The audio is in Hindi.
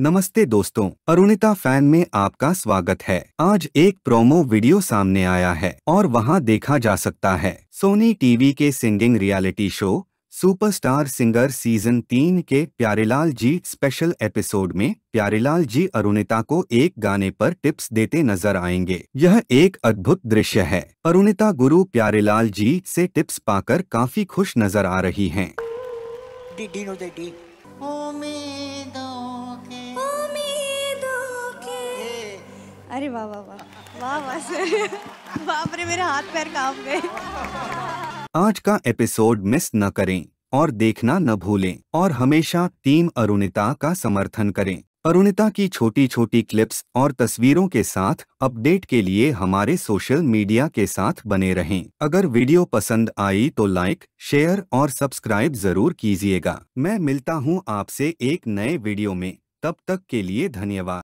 नमस्ते दोस्तों अरुणिता फैन में आपका स्वागत है आज एक प्रोमो वीडियो सामने आया है और वहां देखा जा सकता है सोनी टीवी के singing reality show superstar singer season तीन के प्यारेलाल जी स्पेशल एपिसोड में प्यारेलाल जी अरुणिता को एक गाने पर टिप्स देते नजर आएंगे यह एक अद्भुत दृश्य है अरुणिता गुरु प्यारेलाल जी से टिप्स पाकर काफी खुश नजर आ रही हैं। दी, दी, दी, दी, दी, अरे वाह वाह वाह वाह वाह सर बाप रे मेरे हाथ पैर काम गए आज का एपिसोड मिस न करें और देखना न भूलें और हमेशा टीम अरुणिता का समर्थन करें अरुणिता की छोटी छोटी क्लिप्स और तस्वीरों के साथ अपडेट के लिए हमारे सोशल मीडिया के साथ बने रहें अगर वीडियो पसंद आई तो लाइक शेयर और सब्सक्राइब जरूर कीजिएगा मैं मिलता हूँ आपसे एक नए वीडियो में तब तक के लिए धन्यवाद